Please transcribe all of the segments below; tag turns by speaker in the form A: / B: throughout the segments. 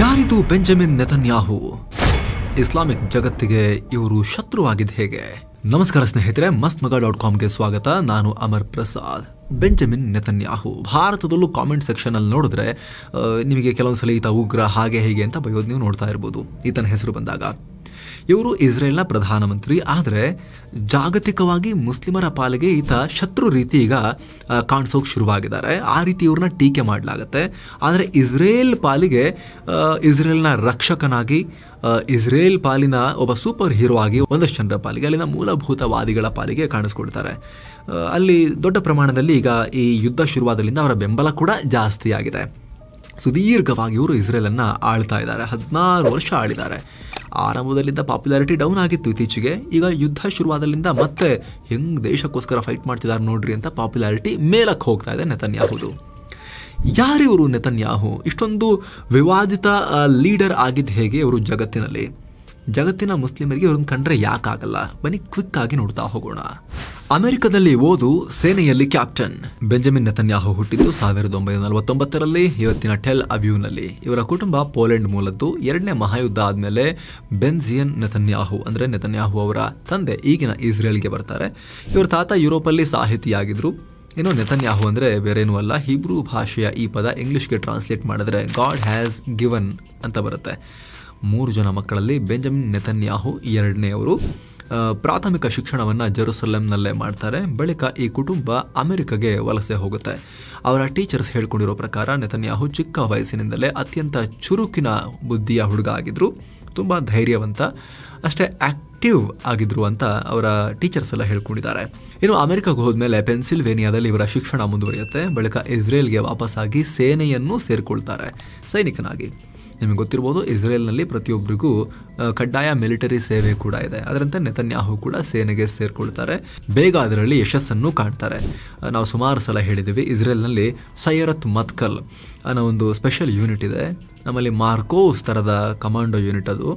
A: ಯಾರಿದು Benjamin Netanyahu Islamic ಜಗತ್ತಿಗೆ ಇವರು ಶತ್ರುವಾಗಿದ್ದು ಹೇಗೆ ನಮಸ್ಕಾರ ಸ್ನೇಹಿತರೆ ಮಸ್ತ್ ಮಗ ಡಾಟ್ ಕಾಮ್ಗೆ ಸ್ವಾಗತ ನಾನು ಅಮರ್ ಪ್ರಸಾದ್ ಬೆಂಜಮಿನ್ ನೆತನ್ಯಾಹು ಭಾರತದಲ್ಲೂ ಕಾಮೆಂಟ್ ಸೆಕ್ಷನ್ ಅಲ್ಲಿ ನೋಡಿದ್ರೆ ನಿಮಗೆ ಕೆಲವೊಂದ್ಸಲ ಈತ ಉಗ್ರ ಹಾಗೆ ಹೀಗೆ ಅಂತ ಬಯೋದು ನೀವು ನೋಡ್ತಾ ಇರ್ಬೋದು ಈತನ ಹೆಸರು ಬಂದಾಗ ಇವರು ಇಸ್ರೇಲ್ನ ಪ್ರಧಾನಮಂತ್ರಿ ಆದರೆ ಜಾಗತಿಕವಾಗಿ ಮುಸ್ಲಿಮರ ಪಾಲಿಗೆ ಈತ ಶತ್ರು ರೀತಿ ಈಗ ಕಾಣಿಸೋಕೆ ಶುರುವಾಗಿದ್ದಾರೆ ಆ ರೀತಿ ಇವ್ರನ್ನ ಟೀಕೆ ಮಾಡಲಾಗತ್ತೆ ಆದರೆ ಇಸ್ರೇಲ್ ಪಾಲಿಗೆ ಇಸ್ರೇಲ್ನ ರಕ್ಷಕನಾಗಿ ಇಸ್ರೇಲ್ ಪಾಲಿನ ಒಬ್ಬ ಸೂಪರ್ ಹೀರೋ ಆಗಿ ಒಂದಷ್ಟು ಜನರ ಪಾಲಿಗೆ ಅಲ್ಲಿನ ಮೂಲಭೂತವಾದಿಗಳ ಪಾಲಿಗೆ ಕಾಣಿಸ್ಕೊಳ್ತಾರೆ ಅಲ್ಲಿ ದೊಡ್ಡ ಪ್ರಮಾಣದಲ್ಲಿ ಈಗ ಈ ಯುದ್ಧ ಶುರುವಾದಲ್ಲಿಂದ ಅವರ ಬೆಂಬಲ ಕೂಡ ಜಾಸ್ತಿ ಆಗಿದೆ ಸುದೀರ್ಘವಾಗಿ ಇವರು ಇಸ್ರೇಲನ್ನು ಆಳ್ತಾ ಇದ್ದಾರೆ ಹದಿನಾರು ವರ್ಷ ಆಳಿದ್ದಾರೆ ಆರಂಭದಲ್ಲಿದ್ದ ಪಾಪ್ಯುಲಾರಿಟಿ ಡೌನ್ ಆಗಿತ್ತು ಇತ್ತೀಚೆಗೆ ಈಗ ಯುದ್ಧ ಶುರುವಾದಲ್ಲಿಂದ ಮತ್ತೆ ಹೆಂಗ್ ದೇಶಕ್ಕೋಸ್ಕರ ಫೈಟ್ ಮಾಡ್ತಿದ್ದಾರೆ ನೋಡ್ರಿ ಅಂತ ಪಾಪ್ಯುಲಾರಿಟಿ ಮೇಲಕ್ಕೆ ಹೋಗ್ತಾ ಇದೆ ನೆತನ್ಯಾಹುದು ಯಾರಿವರು ನೆತನ್ಯಾಹು ಇಷ್ಟೊಂದು ವಿವಾದಿತ ಲೀಡರ್ ಆಗಿದ್ದು ಹೇಗೆ ಇವರು ಜಗತ್ತಿನಲ್ಲಿ ಜಗತ್ತಿನ ಮುಸ್ಲಿಮರಿಗೆ ಇವ್ರನ್ನ ಕಂಡ್ರೆ ಯಾಕಾಗಲ್ಲ ಬನ್ನಿ ಕ್ವಿಕ್ ಆಗಿ ನೋಡ್ತಾ ಹೋಗೋಣ ಅಮೆರಿಕದಲ್ಲಿ ಓದು ಸೇನೆಯಲ್ಲಿ ಕ್ಯಾಪ್ಟನ್ ಬೆಂಜಮಿನ್ ನೆತನ್ಯಾಹು ಹುಟ್ಟಿದ್ದು ಸಾವಿರದ ಒಂಬೈನೂರ ನಲವತ್ತೊಂಬತ್ತರಲ್ಲಿ ಇವತ್ತಿನ ಟೆಲ್ ಅವ್ಯೂನಲ್ಲಿ ಇವರ ಕುಟುಂಬ ಪೋಲೆಂಡ್ ಮೂಲದ್ದು ಎರಡನೇ ಮಹಾಯುದ್ಧ ಆದಮೇಲೆ ಬೆನ್ಜಿಯನ್ ನೆತನ್ಯಾಹು ಅಂದ್ರೆ ನೆತನ್ಯಾಹು ಅವರ ತಂದೆ ಈಗಿನ ಇಸ್ರೇಲ್ಗೆ ಬರ್ತಾರೆ ಇವರ ತಾತ ಯುರೋಪಲ್ಲಿ ಸಾಹಿತಿಯಾಗಿದ್ರು ಇನ್ನು ನೆತನ್ಯಾಹು ಅಂದ್ರೆ ಬೇರೇನೂ ಅಲ್ಲ ಹಿಬ್ರೂ ಭಾಷೆಯ ಈ ಪದ ಇಂಗ್ಲಿಷ್ಗೆ ಟ್ರಾನ್ಸ್ಲೇಟ್ ಮಾಡಿದ್ರೆ ಗಾಡ್ ಹ್ಯಾಸ್ ಗಿವನ್ ಅಂತ ಬರುತ್ತೆ ಮೂರು ಜನ ಮಕ್ಕಳಲ್ಲಿ ಬೆಂಜಮಿನ್ ನೆತನ್ಯಾಹು ಎರಡನೆಯವರು ಪ್ರಾಥಮಿಕ ಶಿಕ್ಷಣವನ್ನು ಜೆರುಸಲೆಂನಲ್ಲೇ ಮಾಡ್ತಾರೆ ಬಳಿಕ ಈ ಕುಟುಂಬ ಅಮೆರಿಕಗೆ ವಲಸೆ ಹೋಗುತ್ತೆ ಅವರ ಟೀಚರ್ಸ್ ಹೇಳ್ಕೊಂಡಿರೋ ಪ್ರಕಾರ ನೆತನ್ಯಾಹು ಚಿಕ್ಕ ವಯಸ್ಸಿನಿಂದಲೇ ಅತ್ಯಂತ ಚುರುಕಿನ ಬುದ್ಧಿಯ ಹುಡುಗ ಆಗಿದ್ದರು ತುಂಬ ಧೈರ್ಯವಂತ ಅಷ್ಟೇ ಆಕ್ಟಿವ್ ಆಗಿದ್ರು ಅಂತ ಅವರ ಟೀಚರ್ಸ್ ಎಲ್ಲ ಹೇಳ್ಕೊಂಡಿದ್ದಾರೆ ಇನ್ನು ಅಮೆರಿಕಕ್ಕೆ ಹೋದ್ಮೇಲೆ ಪೆನ್ಸಿಲ್ವೇನಿಯಾದಲ್ಲಿ ಇವರ ಶಿಕ್ಷಣ ಮುಂದುವರಿಯುತ್ತೆ ಬಳಿಕ ಇಸ್ರೇಲ್ಗೆ ವಾಪಸ್ಸಾಗಿ ಸೇನೆಯನ್ನು ಸೇರಿಕೊಳ್ತಾರೆ ಸೈನಿಕನಾಗಿ ನಿಮಗೆ ಗೊತ್ತಿರ್ಬೋದು ಇಸ್ರೇಲ್ನಲ್ಲಿ ಪ್ರತಿಯೊಬ್ಬರಿಗೂ ಕಡ್ಡಾಯ ಮಿಲಿಟರಿ ಸೇವೆ ಕೂಡ ಇದೆ ಅದರಂತೆ ನೆತನ್ಯಾಹು ಕೂಡ ಸೇನೆಗೆ ಸೇರ್ಕೊಳ್ತಾರೆ ಬೇಗ ಅದರಲ್ಲಿ ಯಶಸ್ಸನ್ನು ಕಾಣ್ತಾರೆ ನಾವು ಸುಮಾರು ಸಲ ಹೇಳಿದ್ದೀವಿ ಇಸ್ರೇಲ್ನಲ್ಲಿ ಸೈಯರತ್ ಮತ್ಕಲ್ ಅನ್ನೋ ಒಂದು ಸ್ಪೆಷಲ್ ಯೂನಿಟ್ ಇದೆ ನಮ್ಮಲ್ಲಿ ಮಾರ್ಕೋಸ್ ಥರದ ಕಮಾಂಡೋ ಯೂನಿಟ್ ಅದು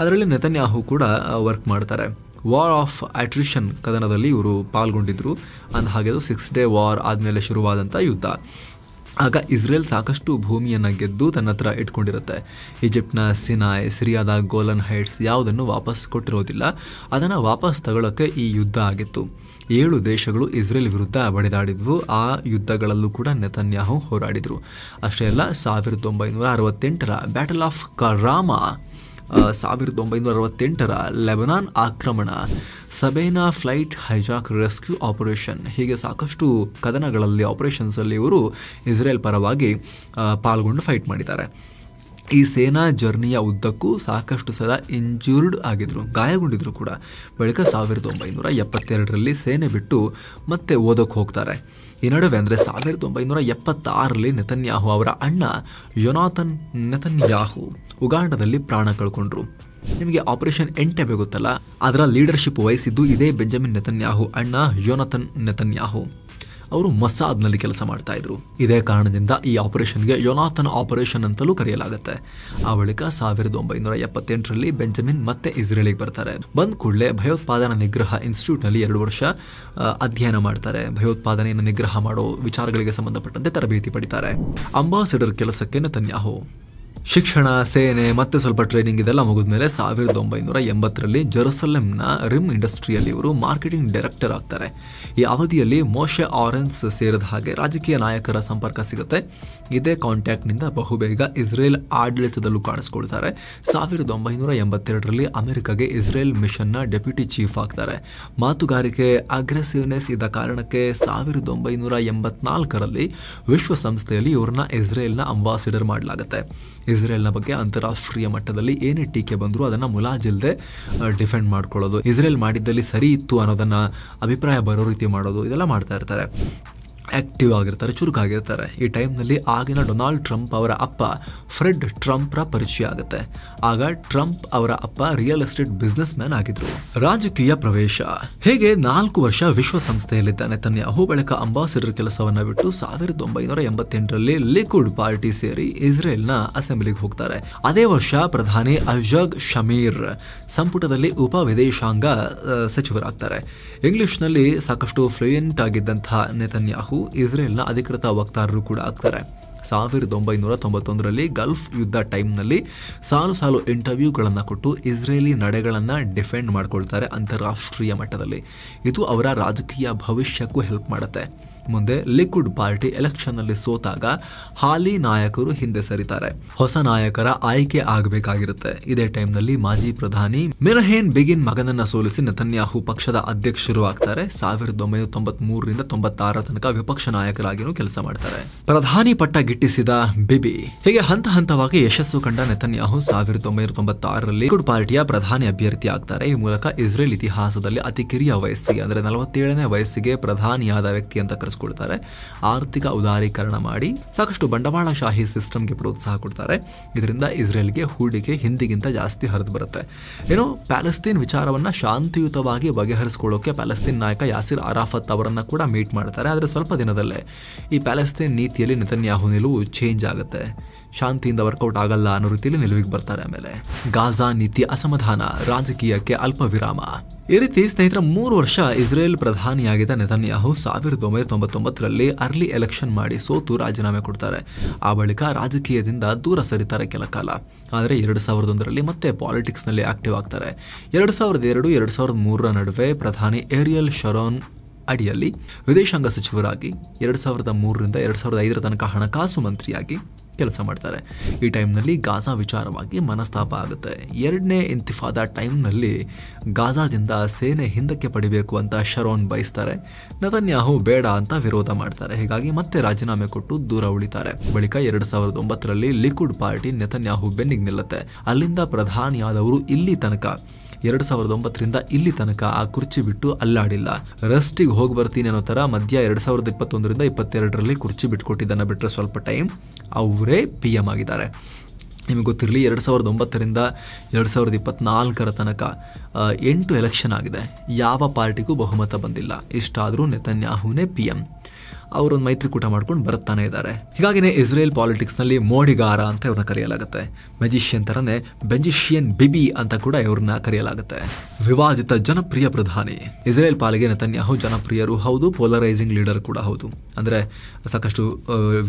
A: ಅದರಲ್ಲಿ ನೆತನ್ಯಾಹು ಕೂಡ ವರ್ಕ್ ಮಾಡ್ತಾರೆ ವಾರ್ ಆಫ್ ಅಟ್ರಿಷನ್ ಕದನದಲ್ಲಿ ಇವರು ಪಾಲ್ಗೊಂಡಿದ್ದರು ಅಂದ ಹಾಗೆ ಅದು ಸಿಕ್ಸ್ ಡೇ ವಾರ್ ಆದಮೇಲೆ ಶುರುವಾದಂಥ ಯುದ್ಧ ಆಗ ಇಸ್ರೇಲ್ ಸಾಕಷ್ಟು ಭೂಮಿಯನ್ನು ಗೆದ್ದು ತನ್ನ ಹತ್ರ ಇಟ್ಕೊಂಡಿರುತ್ತೆ ಈಜಿಪ್ಟ್ನ ಸಿನಾಯ್ ಸಿರಿಯಾದ ಗೋಲನ್ ಹೈಟ್ಸ್ ಯಾವುದನ್ನು ವಾಪಸ್ ಕೊಟ್ಟಿರೋದಿಲ್ಲ ಅದನ್ನು ವಾಪಸ್ ತಗೊಳ್ಳೋಕ್ಕೆ ಈ ಯುದ್ಧ ಆಗಿತ್ತು ಏಳು ದೇಶಗಳು ಇಸ್ರೇಲ್ ವಿರುದ್ಧ ಬಡಿದಾಡಿದ್ವು ಆ ಯುದ್ಧಗಳಲ್ಲೂ ಕೂಡ ನೆತನ್ಯಾಹು ಹೋರಾಡಿದರು ಅಷ್ಟೇ ಅಲ್ಲ ಸಾವಿರದ ಒಂಬೈನೂರ ಅರವತ್ತೆಂಟರ ಬ್ಯಾಟಲ್ ಆಫ್ ಕರಾಮ ಸಾವಿರದ ಒಂಬೈನೂರ ಅರವತ್ತೆಂಟರ ಲೆಬನಾನ್ ಆಕ್ರಮಣ Sabena flight hijack rescue operation ಹೀಗೆ ಸಾಕಷ್ಟು ಕದನಗಳಲ್ಲಿ ಆಪರೇಷನ್ಸಲ್ಲಿ ಇವರು ಇಸ್ರೇಲ್ ಪರವಾಗಿ ಪಾಲ್ಗೊಂಡು ಫೈಟ್ ಮಾಡಿದ್ದಾರೆ ಈ ಸೇನಾ ಜರ್ನಿಯ ಉದ್ದಕ್ಕೂ ಸಾಕಷ್ಟು ಸಲ ಇಂಜೂರ್ಡ್ ಆಗಿದ್ದರು ಗಾಯಗೊಂಡಿದ್ರು ಕೂಡ ಬಳಿಕ ಸಾವಿರದ ಒಂಬೈನೂರ ಎಪ್ಪತ್ತೆರಡರಲ್ಲಿ ಸೇನೆ ಬಿಟ್ಟು ಮತ್ತೆ ಓದೋಕ್ಕೆ ಹೋಗ್ತಾರೆ ಈ ನಡುವೆ ಅಂದರೆ ಸಾವಿರದ ಒಂಬೈನೂರ ಎಪ್ಪತ್ತಾರರಲ್ಲಿ ನೆತನ್ಯಾಹು ಅವರ ಅಣ್ಣ ಯೊನಾಥನ್ ನೆತನ್ಯಾಹು ಉಗಾಂಡದಲ್ಲಿ ಪ್ರಾಣ ಕಳ್ಕೊಂಡ್ರು ನಿಮಗೆ ಆಪರೇಷನ್ ಎಂಟೆ ಬೇಕಲ್ಲ ಅದರ ಲೀಡರ್ಶಿಪ್ ವಹಿಸಿದ್ದು ಇದೇ ಬೆಂಜಮಿನ್ ನೆತನ್ಯಾಹು ಅಣ್ಣ ಯೋನಥನ್ ನೆತನ್ಯಾಹು ಅವರು ಮಸಾದ್ನಲ್ಲಿ ಕೆಲಸ ಮಾಡ್ತಾ ಇದ್ರು ಇದೇ ಕಾರಣದಿಂದ ಈ ಆಪರೇಷನ್ಗೆ ಯೋನಾಥನ್ ಆಪರೇಷನ್ ಅಂತಲೂ ಕರೆಯಲಾಗುತ್ತೆ ಆ ಬಳಿಕ ಸಾವಿರದ ಒಂಬೈನೂರ ಎಪ್ಪತ್ತೆಂಟರಲ್ಲಿ ಬೆಂಜಮಿನ್ ಮತ್ತೆ ಇಸ್ರೇಲಿಗೆ ಬರ್ತಾರೆ ಬಂದ್ ಕೂಡಲೇ ಭಯೋತ್ಪಾದನಾ ನಿಗ್ರಹ ಇನ್ಸ್ಟಿಟ್ಯೂಟ್ನಲ್ಲಿ ಎರಡು ವರ್ಷ ಅಧ್ಯಯನ ಮಾಡ್ತಾರೆ ಭಯೋತ್ಪಾದನೆಯನ್ನು ನಿಗ್ರಹ ಮಾಡೋ ವಿಚಾರಗಳಿಗೆ ಸಂಬಂಧಪಟ್ಟಂತೆ ತರಬೇತಿ ಪಡಿತಾರೆ ಅಂಬಾಸಿಡರ್ ಕೆಲಸಕ್ಕೆ ನೆತನ್ಯಾಹು ಶಿಕ್ಷಣ ಸೇನೆ ಮತ್ತೆ ಸ್ವಲ್ಪ ಟ್ರೈನಿಂಗ್ ಇದೆಲ್ಲ ಮುಗಿದ್ಮೇಲೆ ಸಾವಿರದ ಒಂಬೈನೂರ ಎಂಬತ್ತರಲ್ಲಿ ಜೆರೂಸಲೆಮ್ನ ರಿಮ್ ಇಂಡಸ್ಟ್ರಿಯಲ್ಲಿ ಇವರು ಮಾರ್ಕೆಟಿಂಗ್ ಡೈರೆಕ್ಟರ್ ಆಗ್ತಾರೆ ಈ ಅವಧಿಯಲ್ಲಿ ಮೋಶೆ ಆರೆನ್ಸ್ ಸೇರಿದ ಹಾಗೆ ರಾಜಕೀಯ ನಾಯಕರ ಸಂಪರ್ಕ ಸಿಗುತ್ತೆ ಇದೇ ಕಾಂಟ್ಯಾಕ್ಟ್ನಿಂದ ಬಹುಬೇಗ ಇಸ್ರೇಲ್ ಆಡಳಿತದಲ್ಲೂ ಕಾಣಿಸ್ಕೊಳ್ತಾರೆ ಸಾವಿರದ ಒಂಬೈನೂರ ಎಂಬತ್ತೆರಡರಲ್ಲಿ ಅಮೆರಿಕಾಗೆ ಇಸ್ರೇಲ್ ಮಿಷನ್ನ ಡೆಪ್ಯೂಟಿ ಚೀಫ್ ಆಗ್ತಾರೆ ಮಾತುಗಾರಿಕೆ ಅಗ್ರೆಸಿವ್ನೆಸ್ ಇದ್ದ ಕಾರಣಕ್ಕೆ ಸಾವಿರದ ಒಂಬೈನೂರ ಎಂಬತ್ನಾಲ್ಕರಲ್ಲಿ ವಿಶ್ವಸಂಸ್ಥೆಯಲ್ಲಿ ಇವ್ರನ್ನ ಇಸ್ರೇಲ್ನ ಅಂಬಾಸಿಡರ್ ಮಾಡಲಾಗುತ್ತೆ ಇಸ್ರೇಲ್ನ ಬಗ್ಗೆ ಅಂತಾರಾಷ್ಟ್ರೀಯ ಮಟ್ಟದಲ್ಲಿ ಏನೇ ಟೀಕೆ ಬಂದರೂ ಅದನ್ನು ಮುಲಾಜಿಲ್ಲದೆ ಡಿಫೆಂಡ್ ಮಾಡ್ಕೊಳ್ಳೋದು ಇಸ್ರೇಲ್ ಮಾಡಿದ್ದಲ್ಲಿ ಸರಿ ಇತ್ತು ಅನ್ನೋದನ್ನು ಅಭಿಪ್ರಾಯ ಬರೋ ರೀತಿ ಮಾಡೋದು ಇದೆಲ್ಲ ಮಾಡ್ತಾ ಇರ್ತಾರೆ ಆ್ಯಕ್ಟಿವ್ ಆಗಿರ್ತಾರೆ ಚುರುಕಾಗಿರ್ತಾರೆ ಈ ಟೈಮ್ನಲ್ಲಿ ಆಗಿನ ಡೊನಾಲ್ಡ್ ಟ್ರಂಪ್ ಅವರ ಅಪ್ಪ ಫ್ರೆಡ್ ಟ್ರಂಪ್ರ ಪರಿಚಯ ಆಗುತ್ತೆ ಆಗ ಟ್ರಂಪ್ ಅವರ ಅಪ್ಪ ರಿಯಲ್ ಎಸ್ಟೇಟ್ ಬಿಸ್ನೆಸ್ ಮ್ಯಾನ್ ಆಗಿದ್ರು ರಾಜಕೀಯ ಪ್ರವೇಶ ಹೇಗೆ ನಾಲ್ಕು ವರ್ಷ ವಿಶ್ವಸಂಸ್ಥೆಯಲ್ಲಿದ್ದ ತನ್ನ ಬಳಿಕ ಅಂಬಾಸಿಡರ್ ಕೆಲಸವನ್ನ ಬಿಟ್ಟು ಸಾವಿರದ ಒಂಬೈನೂರ ಎಂಬತ್ತೆಂಟರಲ್ಲಿ ಲಿಕ್ವಿಡ್ ಪಾರ್ಟಿ ಸೇರಿ ಇಸ್ರೇಲ್ನ ಅಸೆಂಬ್ಲಿಗೆ ಹೋಗ್ತಾರೆ ಅದೇ ವರ್ಷ ಪ್ರಧಾನಿ ಅಜಗ್ ಶಮೀರ್ ಸಂಪುಟದಲ್ಲಿ ಉಪ ವಿದೇಶಾಂಗ ಸಚಿವರಾಗ್ತಾರೆ ಇಂಗ್ಲಿಷ್ನಲ್ಲಿ ಸಾಕಷ್ಟು ಫ್ಲೂಯೆಂಟ್ ಆಗಿದ್ದಂತಹ ನೆತನ್ಯಾಹು ಹಾಗೂ ಇಸ್ರೇಲ್ನ ಅಧಿಕೃತ ವಕ್ತಾರರು ಕೂಡ ಆಗ್ತಾರೆ ಸಾವಿರದ ಒಂಬೈನೂರ ತೊಂಬತ್ತೊಂದರಲ್ಲಿ ಗಲ್ಫ್ ಯುದ್ಧ ಟೈಮ್ನಲ್ಲಿ ಸಾಲು ಸಾಲು ಇಂಟರ್ವ್ಯೂಗಳನ್ನು ಕೊಟ್ಟು ಇಸ್ರೇಲಿ ನಡೆಗಳನ್ನು ಡಿಫೆಂಡ್ ಮಾಡ್ಕೊಳ್ತಾರೆ ಅಂತಾರಾಷ್ಟ್ರೀಯ ಮಟ್ಟದಲ್ಲಿ ಇದು ಅವರ ರಾಜಕೀಯ ಭವಿಷ್ಯಕ್ಕೂ ಹೆಲ್ಪ್ ಮಾಡುತ್ತೆ ಮುಂದೆ ಲಿಕ್ವಿಡ್ ಪಾರ್ಟಿ ಎಲೆಕ್ಷನ್ ಎಲೆಕ್ಷನ್ನಲ್ಲಿ ಸೋತಾಗ ಹಾಲಿ ನಾಯಕರು ಹಿಂದೆ ಸರಿತಾರೆ ಹೊಸ ನಾಯಕರ ಆಯ್ಕೆ ಆಗಬೇಕಾಗಿರುತ್ತೆ ಇದೇ ನಲ್ಲಿ ಮಾಜಿ ಪ್ರಧಾನಿ ಮಿರಹೇನ್ ಬಿಗಿನ್ ಮಗನನ್ನ ಸೋಲಿಸಿ ನೆತನ್ಯಾಹು ಪಕ್ಷದ ಅಧ್ಯಕ್ಷರು ಆಗ್ತಾರೆ ಸಾವಿರದ ಒಂಬೈನೂರ ತೊಂಬತ್ ಮೂರರಿಂದ ತೊಂಬತ್ತಾರ ತನಕ ವಿಪಕ್ಷ ನಾಯಕರಾಗಿಯೂ ಕೆಲಸ ಮಾಡ್ತಾರೆ ಪ್ರಧಾನಿ ಪಟ್ಟ ಗಿಟ್ಟಿಸಿದ ಬಿಬಿ ಹೀಗೆ ಹಂತ ಹಂತವಾಗಿ ಯಶಸ್ಸು ಕಂಡ ನೆತನ್ಯಾಹು ಸಾವಿರದ ಒಂಬೈನೂರ ತೊಂಬತ್ತಾರರಲ್ಲಿ ಲಿಕ್ವಿಡ್ ಪಾರ್ಟಿಯ ಪ್ರಧಾನಿ ಅಭ್ಯರ್ಥಿ ಆಗ್ತಾರೆ ಈ ಮೂಲಕ ಇಸ್ರೇಲ್ ಇತಿಹಾಸದಲ್ಲಿ ಅತಿ ಕಿರಿಯ ವಯಸ್ಸಿಗೆ ಅಂದ್ರೆ ನಲವತ್ತೇಳನೇ ವಯಸ್ಸಿಗೆ ಪ್ರಧಾನಿಯಾದ ವ್ಯಕ್ತಿ ಅಂತ ಕರೆಸ ಕೊಡ್ತಾರೆ ಆರ್ಥಿಕ ಉದಾರೀಕರಣ ಮಾಡಿ ಸಾಕಷ್ಟು ಬಂಡವಾಳಶಾಹಿ ಸಿಸ್ಟಮ್ಗೆ ಪ್ರೋತ್ಸಾಹ ಕೊಡ್ತಾರೆ ಇದರಿಂದ ಇಸ್ರೇಲ್ಗೆ ಹೂಡಿಕೆ ಹಿಂದಿಗಿಂತ ಜಾಸ್ತಿ ಹರಿದು ಬರುತ್ತೆ ಏನೋ ಪ್ಯಾಲೆಸ್ತೀನ್ ವಿಚಾರವನ್ನ ಶಾಂತಿಯುತವಾಗಿ ಬಗೆಹರಿಸಿಕೊಳ್ಳೋಕೆ ಪ್ಯಾಲೆಸ್ತೀನ್ ನಾಯಕ ಯಾಸಿರ್ ಅರಾಫತ್ ಅವರನ್ನು ಕೂಡ ಮೀಟ್ ಮಾಡ್ತಾರೆ ಆದರೆ ಸ್ವಲ್ಪ ದಿನದಲ್ಲೇ ಈ ಪ್ಯಾಲೆಸ್ತೀನ್ ನೀತಿಯಲ್ಲಿ ನಿತನ್ಯಾಹು ನಿಲುವು ಚೇಂಜ್ ಆಗುತ್ತೆ ಶಾಂತಿಯಿಂದ ವರ್ಕೌಟ್ ಆಗಲ್ಲ ಅನ್ನೋ ರೀತಿಯಲ್ಲಿ ನಿಲುವಿಗೆ ಬರ್ತಾರೆ ಆಮೇಲೆ ಗಾಜಾ ನೀತಿ ಅಸಮಾಧಾನ ರಾಜಕೀಯಕ್ಕೆ ಅಲ್ಪ ವಿರಾಮ ಈ ರೀತಿ ಸ್ನೇಹಿತರ ಮೂರು ವರ್ಷ ಇಸ್ರೇಲ್ ಪ್ರಧಾನಿಯಾಗಿದ್ದ ನೆತನ್ಯಾಹು ಸಾವಿರದ ಒಂಬೈನೂರ ತೊಂಬತ್ತೊಂಬತ್ತರಲ್ಲಿ ಅರ್ಲಿ ಎಲೆಕ್ಷನ್ ಮಾಡಿ ಸೋತು ರಾಜೀನಾಮೆ ಕೊಡ್ತಾರೆ ಆ ಬಳಿಕ ರಾಜಕೀಯದಿಂದ ದೂರ ಸರಿತಾರೆ ಕೆಲ ಕಾಲ ಆದರೆ ಎರಡು ಸಾವಿರದ ಒಂದರಲ್ಲಿ ಮತ್ತೆ ಪಾಲಿಟಿಕ್ಸ್ನಲ್ಲಿ ಆಕ್ಟಿವ್ ಆಗ್ತಾರೆ ಎರಡು ಸಾವಿರದ ಎರಡು ಎರಡು ಸಾವಿರದ ಮೂರರ ನಡುವೆ ಪ್ರಧಾನಿ ಏರಿಯಲ್ ಶರೋನ್ ಅಡಿಯಲ್ಲಿ ವಿದೇಶಾಂಗ ಸಚಿವರಾಗಿ ಎರಡು ಸಾವಿರದ ಮೂರರಿಂದ ಎರಡು ಸಾವಿರದ ಐದರ ತನಕ ಹಣಕಾಸು ಮಂತ್ರಿಯಾಗಿ ಕೆಲಸ ಮಾಡ್ತಾರೆ ಈ ಟೈಮ್ನಲ್ಲಿ ಗಾಜಾ ವಿಚಾರವಾಗಿ ಮನಸ್ತಾಪ ಆಗುತ್ತೆ ಎರಡನೇ ಇಂತಿಫಾದ ಟೈಮ್ನಲ್ಲಿ ಗಾಜಾದಿಂದ ಸೇನೆ ಹಿಂದಕ್ಕೆ ಪಡಿಬೇಕು ಅಂತ ಶರೋನ್ ಬಯಸ್ತಾರೆ ನತನ್ಯಾಹು ಬೇಡ ಅಂತ ವಿರೋಧ ಮಾಡ್ತಾರೆ ಹೀಗಾಗಿ ಮತ್ತೆ ರಾಜೀನಾಮೆ ಕೊಟ್ಟು ದೂರ ಉಳಿತಾರೆ ಬಳಿಕ ಎರಡು ಸಾವಿರದ ಒಂಬತ್ತರಲ್ಲಿ ಲಿಕ್ವಿಡ್ ಪಾರ್ಟಿ ನೆತನ್ಯಾಹು ಬೆನ್ನಿಗೆ ನಿಲ್ಲುತ್ತೆ ಅಲ್ಲಿಂದ ಪ್ರಧಾನಿಯಾದವರು ಇಲ್ಲಿ ತನಕ ಎರಡು ಸಾವಿರದ ಒಂಬತ್ತರಿಂದ ಇಲ್ಲಿ ತನಕ ಆ ಕುರ್ಚಿ ಬಿಟ್ಟು ಅಲ್ಲಾಡಿಲ್ಲ ರಸ್ಟಿಗೆ ಹೋಗಿ ಬರ್ತೀನಿ ಅನ್ನೋ ತರ ಮಧ್ಯ ಎರಡ್ ಸಾವಿರದ ಇಪ್ಪತ್ತೊಂದರಿಂದ ಇಪ್ಪತ್ತೆರಡರಲ್ಲಿ ಕುರ್ಚಿ ಬಿಟ್ಕೊಟ್ಟಿದ್ದನ್ನ ಬಿಟ್ಟರೆ ಸ್ವಲ್ಪ ಟೈಮ್ ಅವರೇ ಪಿ ಎಂ ಆಗಿದ್ದಾರೆ ನಿಮಗೆ ಗೊತ್ತಿರಲಿ ಎರಡು ಸಾವಿರದ ಒಂಬತ್ತರಿಂದ ಎರಡು ಸಾವಿರದ ಇಪ್ಪತ್ತ್ನಾಲ್ಕರ ತನಕ ಎಂಟು ಎಲೆಕ್ಷನ್ ಆಗಿದೆ ಯಾವ ಪಾರ್ಟಿಗೂ ಬಹುಮತ ಬಂದಿಲ್ಲ ಇಷ್ಟಾದರೂ ನೆತನ್ಯಾಹುನೇ ಪಿ ಎಂ ಅವರೊಂದು ಮೈತ್ರಿಕೂಟ ಮಾಡ್ಕೊಂಡು ಬರ್ತಾನೆ ಇದ್ದಾರೆ ಹೀಗಾಗಿನೇ ಇಸ್ರೇಲ್ ಪಾಲಿಟಿಕ್ಸ್ನಲ್ಲಿ ಮೋಡಿಗಾರ ಅಂತ ಇವ್ರನ್ನ ಕರೆಯಲಾಗುತ್ತೆ ಮೆಜಿಷಿಯನ್ ಥರನೇ ಬೆಂಜಿಷಿಯನ್ ಬಿಬಿ ಅಂತ ಕೂಡ ಇವ್ರನ್ನ ಕರೆಯಲಾಗುತ್ತೆ ವಿವಾದಿತ ಜನಪ್ರಿಯ ಪ್ರಧಾನಿ ಇಸ್ರೇಲ್ ಪಾಲಿಗೆ ನೆತನ್ಯಾಹು ಜನಪ್ರಿಯರು ಹೌದು ಪೋಲರೈಸಿಂಗ್ ಲೀಡರ್ ಕೂಡ ಹೌದು ಅಂದರೆ ಸಾಕಷ್ಟು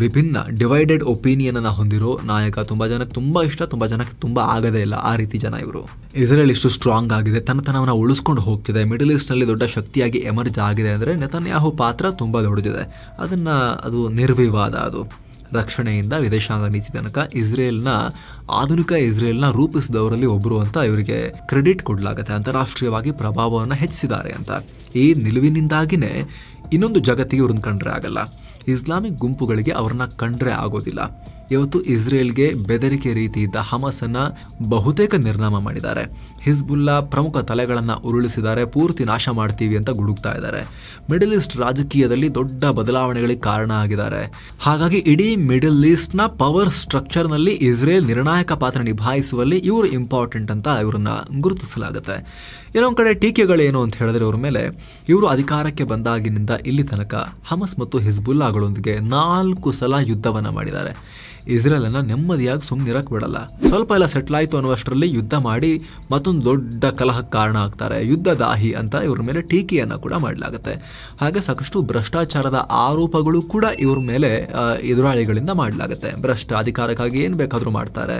A: ವಿಭಿನ್ನ ಡಿವೈಡೆಡ್ ಒಪಿನಿಯನ್ ಹೊಂದಿರೋ ನಾಯಕ ತುಂಬ ಜನಕ್ಕೆ ತುಂಬ ಇಷ್ಟ ತುಂಬ ಜನಕ್ಕೆ ತುಂಬ ಆಗದೇ ಇಲ್ಲ ಆ ರೀತಿ ಜನ ಇವರು ಇಸ್ರೇಲ್ ಇಷ್ಟು ಸ್ಟ್ರಾಂಗ್ ಆಗಿದೆ ತನ್ನತನವನ್ನ ಉಳಿಸ್ಕೊಂಡು ಹೋಗ್ತಿದೆ ಮಿಡಲ್ ಈಸ್ಟ್ ನಲ್ಲಿ ದೊಡ್ಡ ಶಕ್ತಿಯಾಗಿ ಎಮರ್ಜ್ ಆಗಿದೆ ಅಂದರೆ ನೆತನ್ಯಾಹು ಪಾತ್ರ ತುಂಬ ದೊಡ್ಡದಿದೆ ಅದನ್ನು ಅದು ನಿರ್ವಿವಾದ ಅದು ರಕ್ಷಣೆಯಿಂದ ವಿದೇಶಾಂಗ ನೀತಿ ತನಕ ಇಸ್ರೇಲ್ನ ಆಧುನಿಕ ಇಸ್ರೇಲ್ನ ರೂಪಿಸಿದವರಲ್ಲಿ ಒಬ್ಬರು ಅಂತ ಇವರಿಗೆ ಕ್ರೆಡಿಟ್ ಕೊಡಲಾಗುತ್ತೆ ಅಂತಾರಾಷ್ಟ್ರೀಯವಾಗಿ ಪ್ರಭಾವವನ್ನು ಹೆಚ್ಚಿಸಿದ್ದಾರೆ ಅಂತ ಈ ನಿಲುವಿನಿಂದಾಗಿನೇ ಇನ್ನೊಂದು ಜಗತ್ತಿಗೆ ಇವ್ರನ್ನ ಕಂಡ್ರೆ ಆಗಲ್ಲ ಇಸ್ಲಾಮಿಕ್ ಗುಂಪುಗಳಿಗೆ ಅವ್ರನ್ನ ಕಂಡ್ರೆ ಆಗೋದಿಲ್ಲ ಇವತ್ತು ಇಸ್ರೇಲ್ಗೆ ಬೆದರಿಕೆ ರೀತಿ ಇದ್ದ ಅನ್ನ ಬಹುತೇಕ ನಿರ್ನಾಮ ಮಾಡಿದ್ದಾರೆ ಹಿಜ್ಬುಲ್ಲಾ ಪ್ರಮುಖ ತಲೆಗಳನ್ನು ಉರುಳಿಸಿದ್ದಾರೆ ಪೂರ್ತಿ ನಾಶ ಮಾಡ್ತೀವಿ ಅಂತ ಗುಡುಕ್ತಾ ಇದ್ದಾರೆ ಮಿಡಲ್ ಈಸ್ಟ್ ರಾಜಕೀಯದಲ್ಲಿ ದೊಡ್ಡ ಬದಲಾವಣೆಗಳಿಗೆ ಕಾರಣ ಆಗಿದ್ದಾರೆ ಹಾಗಾಗಿ ಇಡೀ ಮಿಡಲ್ ಈಸ್ಟ್ನ ಪವರ್ ಸ್ಟ್ರಕ್ಚರ್ನಲ್ಲಿ ಇಸ್ರೇಲ್ ನಿರ್ಣಾಯಕ ಪಾತ್ರ ನಿಭಾಯಿಸುವಲ್ಲಿ ಇವರು ಇಂಪಾರ್ಟೆಂಟ್ ಅಂತ ಇವರನ್ನ ಗುರುತಿಸಲಾಗುತ್ತೆ ಕೆಲವೊಂದು ಕಡೆ ಟೀಕೆಗಳೇನು ಅಂತ ಹೇಳಿದ್ರೆ ಇವ್ರ ಮೇಲೆ ಇವರು ಅಧಿಕಾರಕ್ಕೆ ಬಂದಾಗಿನಿಂದ ಇಲ್ಲಿ ತನಕ ಹಮಸ್ ಮತ್ತು ಹಿಜ್ಬುಲ್ಲಾಗಳೊಂದಿಗೆ ನಾಲ್ಕು ಸಲ ಯುದ್ಧವನ್ನ ಮಾಡಿದ್ದಾರೆ ಅನ್ನ ನೆಮ್ಮದಿಯಾಗಿ ಸುಮ್ಮನಿರಕ್ ಬಿಡಲ್ಲ ಸ್ವಲ್ಪ ಎಲ್ಲ ಸೆಟ್ಲ್ ಆಯ್ತು ಅನ್ನುವಷ್ಟರಲ್ಲಿ ಯುದ್ಧ ಮಾಡಿ ಮತ್ತೊಂದು ದೊಡ್ಡ ಕಲಹಕ್ಕೆ ಕಾರಣ ಆಗ್ತಾರೆ ಯುದ್ಧ ದಾಹಿ ಅಂತ ಇವ್ರ ಮೇಲೆ ಟೀಕೆಯನ್ನ ಕೂಡ ಮಾಡಲಾಗುತ್ತೆ ಹಾಗೆ ಸಾಕಷ್ಟು ಭ್ರಷ್ಟಾಚಾರದ ಆರೋಪಗಳು ಕೂಡ ಇವ್ರ ಮೇಲೆ ಎದುರಾಳಿಗಳಿಂದ ಮಾಡಲಾಗುತ್ತೆ ಭ್ರಷ್ಟ ಅಧಿಕಾರಕ್ಕಾಗಿ ಏನ್ ಬೇಕಾದ್ರೂ ಮಾಡ್ತಾರೆ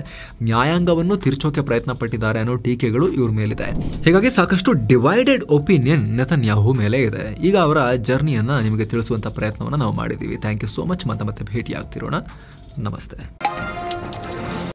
A: ನ್ಯಾಯಾಂಗವನ್ನು ತಿರ್ಚೋಕೆ ಪ್ರಯತ್ನ ಪಟ್ಟಿದ್ದಾರೆ ಅನ್ನೋ ಟೀಕೆಗಳು ಇವ್ರ ಮೇಲಿದೆ ಹೀಗಾಗಿ ಸಾಕಷ್ಟು ಡಿವೈಡೆಡ್ ಒಪಿನಿಯನ್ ನೆತನ್ ಯಾಹು ಮೇಲೆ ಇದೆ ಈಗ ಅವರ ಜರ್ನಿಯನ್ನು ನಿಮಗೆ ತಿಳಿಸುವಂಥ ಪ್ರಯತ್ನವನ್ನು ನಾವು ಮಾಡಿದ್ದೀವಿ ಥ್ಯಾಂಕ್ ಯು ಸೋ ಮಚ್ ಮತ್ತೆ ಮತ್ತೆ ಭೇಟಿ ಆಗ್ತಿರೋಣ ನಮಸ್ತೆ